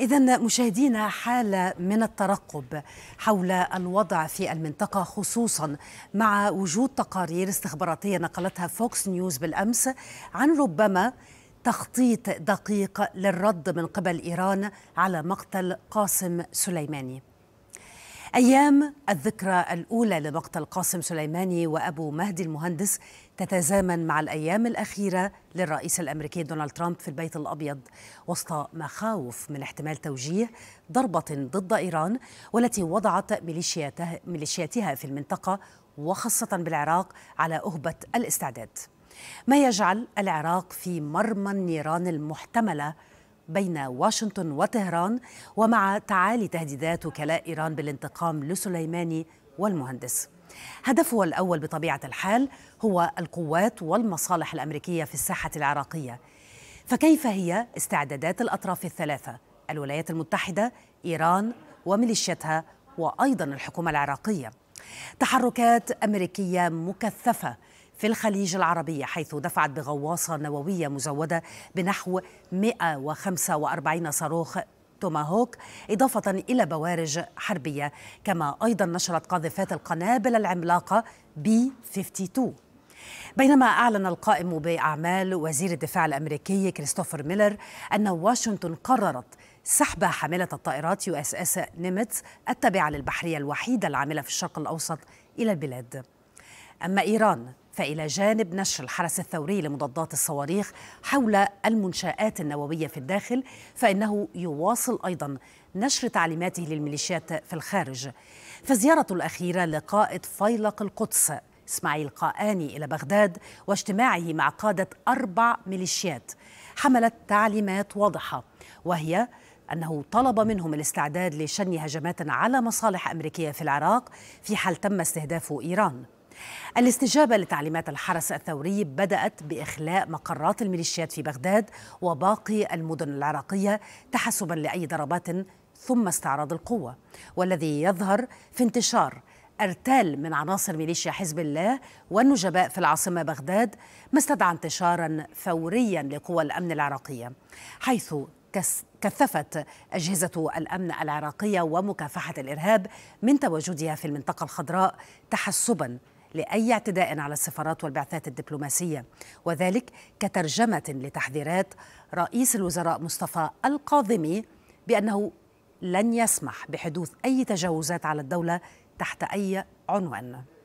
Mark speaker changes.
Speaker 1: إذا مشاهدينا حالة من الترقب حول الوضع في المنطقة خصوصا مع وجود تقارير استخباراتية نقلتها فوكس نيوز بالأمس عن ربما تخطيط دقيق للرد من قبل إيران على مقتل قاسم سليماني أيام الذكرى الأولى لمقتل قاسم سليماني وأبو مهدي المهندس تتزامن مع الأيام الأخيرة للرئيس الأمريكي دونالد ترامب في البيت الأبيض وسط مخاوف من احتمال توجيه ضربة ضد إيران والتي وضعت ميليشياتها في المنطقة وخاصة بالعراق على أهبة الاستعداد ما يجعل العراق في مرمى النيران المحتملة بين واشنطن وطهران ومع تعالي تهديدات وكلاء إيران بالانتقام لسليماني والمهندس هدفه الأول بطبيعة الحال هو القوات والمصالح الأمريكية في الساحة العراقية فكيف هي استعدادات الأطراف الثلاثة الولايات المتحدة إيران وميليشيتها وأيضا الحكومة العراقية تحركات أمريكية مكثفة في الخليج العربي حيث دفعت بغواصة نووية مزودة بنحو 145 صاروخ توماهوك إضافة إلى بوارج حربية كما أيضا نشرت قاذفات القنابل العملاقة بي 52 بينما أعلن القائم بأعمال وزير الدفاع الأمريكي كريستوفر ميلر أن واشنطن قررت سحب حاملة الطائرات يو اس اس نيمتس التابعة للبحرية الوحيدة العاملة في الشرق الأوسط إلى البلاد أما إيران فإلى جانب نشر الحرس الثوري لمضادات الصواريخ حول المنشآت النووية في الداخل فإنه يواصل أيضا نشر تعليماته للميليشيات في الخارج فزيارته الأخيرة لقائد فيلق القدس إسماعيل قاني إلى بغداد واجتماعه مع قادة أربع ميليشيات حملت تعليمات واضحة وهي أنه طلب منهم الاستعداد لشن هجمات على مصالح أمريكية في العراق في حال تم استهداف إيران الاستجابة لتعليمات الحرس الثوري بدأت بإخلاء مقرات الميليشيات في بغداد وباقي المدن العراقية تحسبا لأي ضربات ثم استعراض القوة والذي يظهر في انتشار ارتال من عناصر ميليشيا حزب الله والنجباء في العاصمه بغداد ما استدعى انتشارا فوريا لقوى الامن العراقيه حيث كثفت اجهزه الامن العراقيه ومكافحه الارهاب من تواجدها في المنطقه الخضراء تحسبا لأي اعتداء على السفارات والبعثات الدبلوماسية وذلك كترجمة لتحذيرات رئيس الوزراء مصطفى القاضمي بأنه لن يسمح بحدوث أي تجاوزات على الدولة تحت أي عنوان